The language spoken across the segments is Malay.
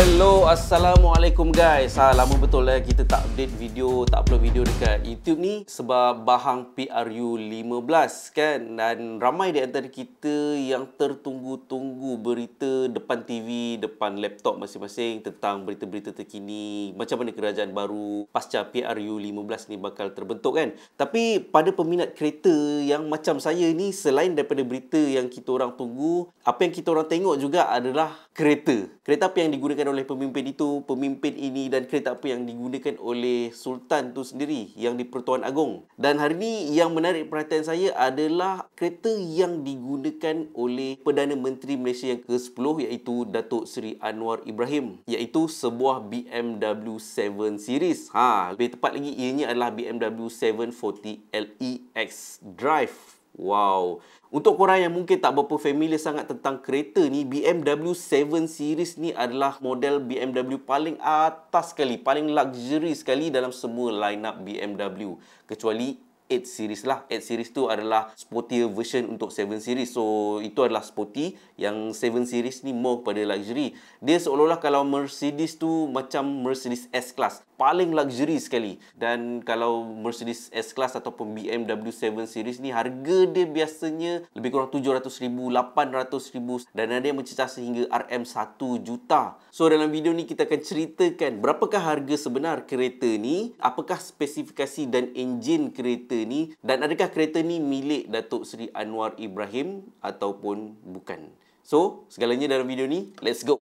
Hello, Assalamualaikum guys. Ha, lama betul lah kita tak update video, tak upload video dekat YouTube ni sebab bahang PRU 15 kan. Dan ramai di antara kita yang tertunggu-tunggu berita depan TV, depan laptop masing-masing tentang berita-berita terkini, macam mana kerajaan baru pasca PRU 15 ni bakal terbentuk kan. Tapi pada peminat kereta yang macam saya ni, selain daripada berita yang kita orang tunggu, apa yang kita orang tengok juga adalah kereta. Kereta apa yang digunakan oleh pemimpin itu, pemimpin ini dan kereta apa yang digunakan oleh Sultan tu sendiri yang di Pertuan Agong. Dan hari ini yang menarik perhatian saya adalah kereta yang digunakan oleh Perdana Menteri Malaysia yang ke-10 iaitu Datuk Seri Anwar Ibrahim iaitu sebuah BMW 7 Series. Ha, lebih tepat lagi ianya adalah BMW 740 LEX Drive. Wow. Untuk korang yang mungkin tak berapa familiar sangat tentang kereta ni, BMW 7 Series ni adalah model BMW paling atas sekali, paling luxury sekali dalam semua lineup BMW. Kecuali 8 series lah 8 series tu adalah sportier version untuk 7 series so itu adalah sporty yang 7 series ni more kepada luxury dia seolah-olah kalau Mercedes tu macam Mercedes S-Class paling luxury sekali dan kalau Mercedes S-Class ataupun BMW 7 series ni harga dia biasanya lebih kurang 700,000 800,000 dan ada yang mencecah sehingga RM 1 juta so dalam video ni kita akan ceritakan berapakah harga sebenar kereta ni apakah spesifikasi dan enjin kereta ni dan adakah kereta ni milik Datuk Seri Anwar Ibrahim ataupun bukan. So, segalanya dalam video ni, let's go.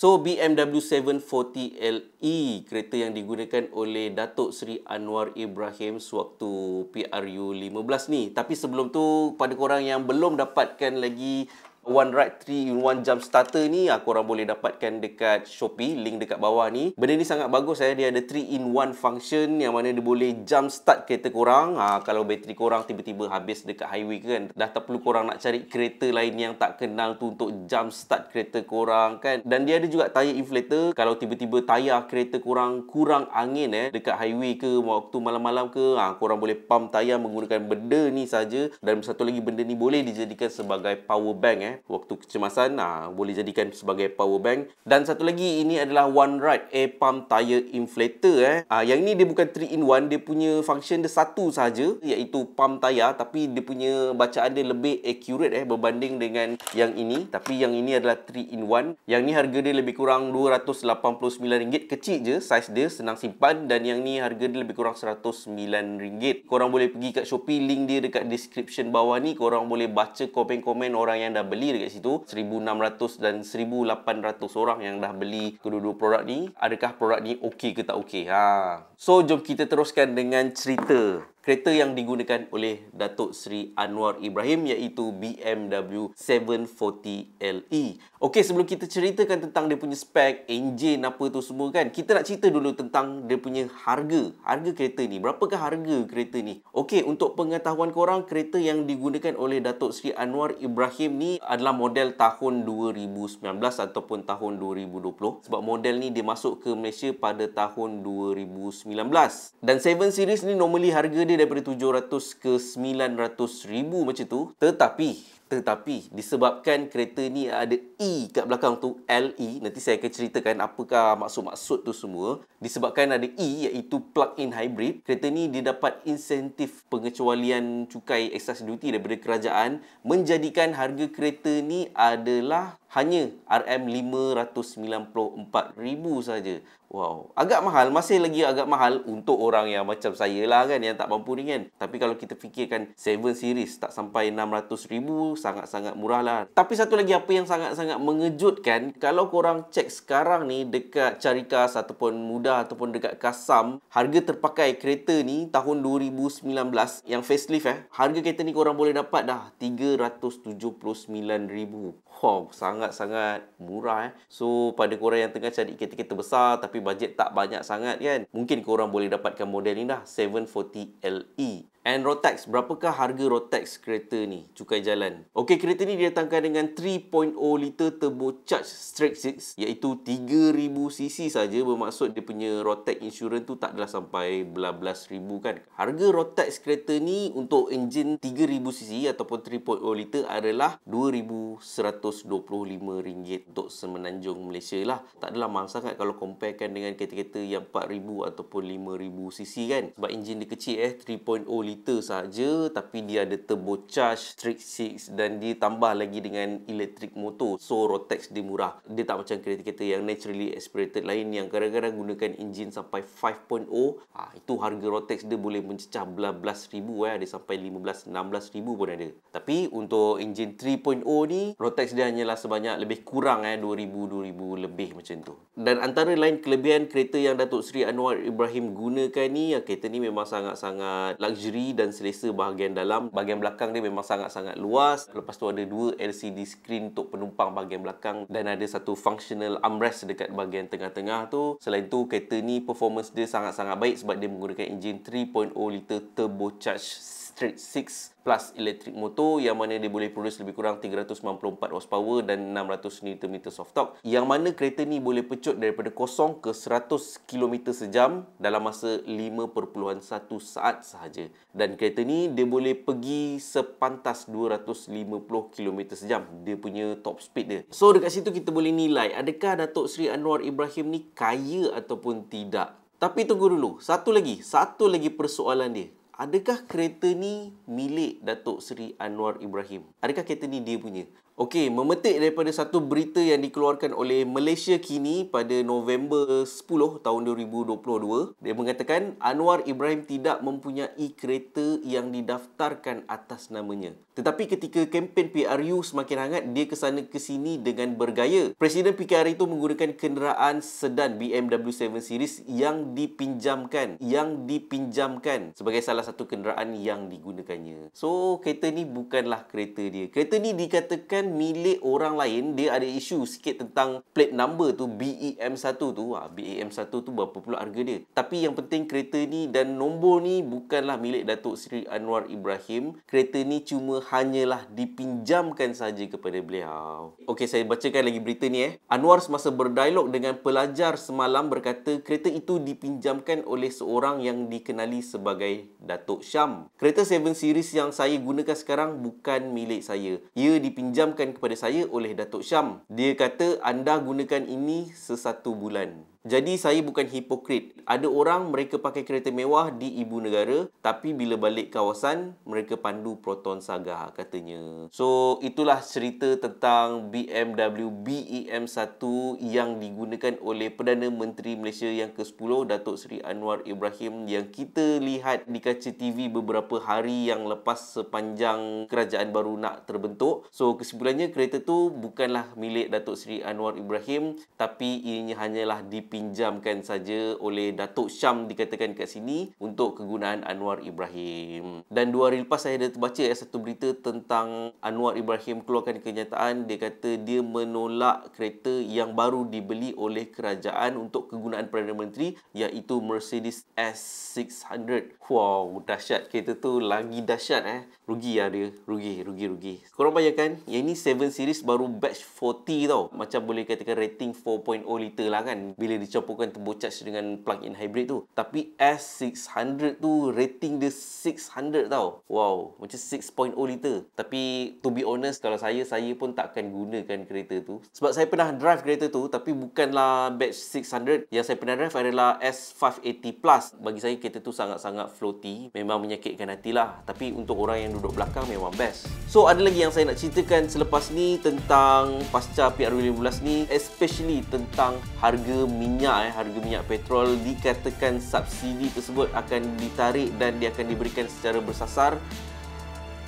So BMW 740LE kereta yang digunakan oleh Datuk Seri Anwar Ibrahim sewaktu PRU 15 ni. Tapi sebelum tu pada korang yang belum dapatkan lagi One Ride 3 in One Jump Starter ni aku orang boleh dapatkan dekat Shopee link dekat bawah ni benda ni sangat bagus saya eh. dia ada 3 in 1 function yang mana dia boleh jump start kereta korang ha, kalau bateri korang tiba-tiba habis dekat highway kan dah tak perlu korang nak cari kereta lain yang tak kenal tu untuk jump start kereta korang kan dan dia ada juga tayar inflator kalau tiba-tiba tayar kereta korang kurang angin eh dekat highway ke waktu malam-malam ke ha, ah, korang boleh pump tayar menggunakan benda ni saja dan satu lagi benda ni boleh dijadikan sebagai power bank eh waktu kecemasan ah boleh jadikan sebagai power bank dan satu lagi ini adalah one ride air pump tire inflator eh ah yang ni dia bukan 3 in 1 dia punya function dia satu saja iaitu pump tire tapi dia punya bacaan dia lebih accurate eh berbanding dengan yang ini tapi yang ini adalah 3 in 1 yang ni harga dia lebih kurang RM289 kecil je saiz dia senang simpan dan yang ni harga dia lebih kurang RM109 korang boleh pergi kat Shopee link dia dekat description bawah ni korang boleh baca komen-komen orang yang dah beli beli dekat situ 1600 dan 1800 orang yang dah beli kedua-dua produk ni adakah produk ni okey ke tak okey ha so jom kita teruskan dengan cerita kereta yang digunakan oleh Datuk Seri Anwar Ibrahim iaitu BMW 740 LE Okey, sebelum kita ceritakan tentang dia punya spek, enjin apa tu semua kan, kita nak cerita dulu tentang dia punya harga. Harga kereta ni, berapakah harga kereta ni? Okey, untuk pengetahuan korang, kereta yang digunakan oleh Datuk Seri Anwar Ibrahim ni adalah model tahun 2019 ataupun tahun 2020. Sebab model ni dia masuk ke Malaysia pada tahun 2019. Dan 7 Series ni normally harga dia daripada 700 ke 900 ribu macam tu. Tetapi, tetapi disebabkan kereta ni ada E kat belakang tu LE nanti saya akan ceritakan apakah maksud-maksud tu semua disebabkan ada E iaitu plug-in hybrid kereta ni dia dapat insentif pengecualian cukai excise duty daripada kerajaan menjadikan harga kereta ni adalah hanya RM594,000 saja. Wow, agak mahal, masih lagi agak mahal untuk orang yang macam saya lah kan yang tak mampu ni kan. Tapi kalau kita fikirkan 7 series tak sampai 600,000 sangat-sangat murah lah. Tapi satu lagi apa yang sangat-sangat mengejutkan kalau korang cek sekarang ni dekat Carikas ataupun Muda ataupun dekat Kasam, harga terpakai kereta ni tahun 2019 yang facelift eh, harga kereta ni korang boleh dapat dah 379,000. Wow, sangat sangat-sangat murah eh. So pada korang yang tengah cari kereta-kereta besar tapi bajet tak banyak sangat kan, mungkin korang boleh dapatkan model ni dah 740LE. And Rotax, berapakah harga Rotax kereta ni? Cukai jalan. Okey, kereta ni didatangkan dengan 3.0 liter turbo charge straight six iaitu 3000 cc saja bermaksud dia punya Rotax insurance tu tak adalah sampai belas-belas ribu kan. Harga Rotax kereta ni untuk enjin 3000 cc ataupun 3.0 liter adalah 2125 ringgit untuk semenanjung Malaysia lah. Tak adalah mangsa kan kalau comparekan dengan kereta-kereta yang 4000 ataupun 5000 cc kan. Sebab enjin dia kecil eh, 3.0 liter meter saja tapi dia ada turbo charge trick 6 dan ditambah lagi dengan electric motor so rotex dia murah dia tak macam kereta-kereta yang naturally aspirated lain yang kadang-kadang gunakan enjin sampai 5.0 ha, ah, itu harga rotex dia boleh mencecah belas ribu eh. ada sampai 15-16 ribu pun ada tapi untuk enjin 3.0 ni rotex dia hanyalah sebanyak lebih kurang eh, 2000-2000 lebih macam tu dan antara lain kelebihan kereta yang Datuk Seri Anwar Ibrahim gunakan ni ya, kereta ni memang sangat-sangat luxury sendiri dan selesa bahagian dalam. Bahagian belakang dia memang sangat-sangat luas. Lepas tu ada dua LCD screen untuk penumpang bahagian belakang dan ada satu functional armrest dekat bahagian tengah-tengah tu. Selain tu, kereta ni performance dia sangat-sangat baik sebab dia menggunakan enjin 3.0 liter turbocharged straight 6 plus electric motor yang mana dia boleh produce lebih kurang 394 horsepower dan 600 Nm of torque yang mana kereta ni boleh pecut daripada kosong ke 100 km sejam dalam masa 5.1 saat sahaja dan kereta ni dia boleh pergi sepantas 250 km sejam dia punya top speed dia so dekat situ kita boleh nilai adakah Datuk Sri Anwar Ibrahim ni kaya ataupun tidak tapi tunggu dulu, satu lagi, satu lagi persoalan dia adakah kereta ni milik Datuk Seri Anwar Ibrahim? Adakah kereta ni dia punya? Okey, memetik daripada satu berita yang dikeluarkan oleh Malaysia Kini pada November 10 tahun 2022, dia mengatakan Anwar Ibrahim tidak mempunyai kereta yang didaftarkan atas namanya. Tetapi ketika kempen PRU semakin hangat, dia ke sana ke sini dengan bergaya. Presiden PKR itu menggunakan kenderaan sedan BMW 7 Series yang dipinjamkan. Yang dipinjamkan sebagai salah satu kenderaan yang digunakannya. So, kereta ni bukanlah kereta dia. Kereta ni dikatakan milik orang lain. Dia ada isu sikit tentang plate number tu, BEM1 tu. Ha, BEM1 tu berapa pula harga dia? Tapi yang penting kereta ni dan nombor ni bukanlah milik Datuk Seri Anwar Ibrahim. Kereta ni cuma hanyalah dipinjamkan saja kepada beliau. Okey, saya bacakan lagi berita ni eh. Anwar semasa berdialog dengan pelajar semalam berkata kereta itu dipinjamkan oleh seorang yang dikenali sebagai Datuk Syam. Kereta 7 Series yang saya gunakan sekarang bukan milik saya. Ia dipinjamkan kepada saya oleh Datuk Syam. Dia kata anda gunakan ini sesatu bulan. Jadi saya bukan hipokrit. Ada orang mereka pakai kereta mewah di ibu negara tapi bila balik kawasan mereka pandu Proton Saga katanya. So itulah cerita tentang BMW BEM1 yang digunakan oleh Perdana Menteri Malaysia yang ke-10 Datuk Seri Anwar Ibrahim yang kita lihat di kaca TV beberapa hari yang lepas sepanjang kerajaan baru nak terbentuk. So kesimpulannya kereta tu bukanlah milik Datuk Seri Anwar Ibrahim tapi ianya hanyalah di dipinjamkan saja oleh Datuk Syam dikatakan kat sini untuk kegunaan Anwar Ibrahim. Dan dua hari lepas saya ada terbaca ya, satu berita tentang Anwar Ibrahim keluarkan kenyataan dia kata dia menolak kereta yang baru dibeli oleh kerajaan untuk kegunaan Perdana Menteri iaitu Mercedes S600. Wow, dahsyat kereta tu lagi dahsyat eh. Rugi lah dia. Rugi, rugi, rugi. Korang bayangkan, yang ini 7 Series baru batch 40 tau. Macam boleh katakan rating 4.0 liter lah kan. Bila dicampurkan turbocharge dengan plug-in hybrid tu tapi S600 tu rating dia 600 tau wow macam 6.0 liter tapi to be honest kalau saya saya pun takkan gunakan kereta tu sebab saya pernah drive kereta tu tapi bukanlah batch 600 yang saya pernah drive adalah S580 plus bagi saya kereta tu sangat-sangat floaty memang menyakitkan hati lah. tapi untuk orang yang duduk belakang memang best so ada lagi yang saya nak ceritakan selepas ni tentang pasca PR15 ni especially tentang harga minyak minyak eh, harga minyak petrol dikatakan subsidi tersebut akan ditarik dan dia akan diberikan secara bersasar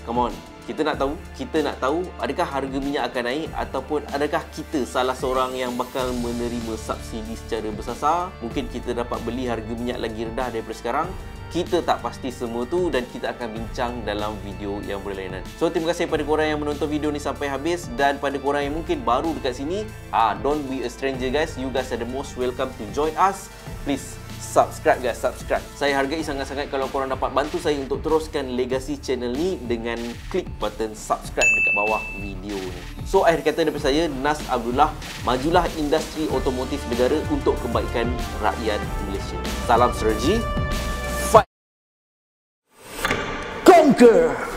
Come on. Kita nak tahu, kita nak tahu adakah harga minyak akan naik ataupun adakah kita salah seorang yang bakal menerima subsidi secara bersasar? Mungkin kita dapat beli harga minyak lagi rendah daripada sekarang? Kita tak pasti semua tu dan kita akan bincang dalam video yang berlainan. So, terima kasih kepada korang yang menonton video ni sampai habis dan pada korang yang mungkin baru dekat sini, ah don't be a stranger guys. You guys are the most welcome to join us. Please subscribe guys, subscribe. Saya hargai sangat-sangat kalau korang dapat bantu saya untuk teruskan legasi channel ni dengan klik button subscribe dekat bawah video ni. So, akhir kata daripada saya, Nas Abdullah, majulah industri otomotif negara untuk kebaikan rakyat Malaysia. Salam Serji. Fight! Conquer!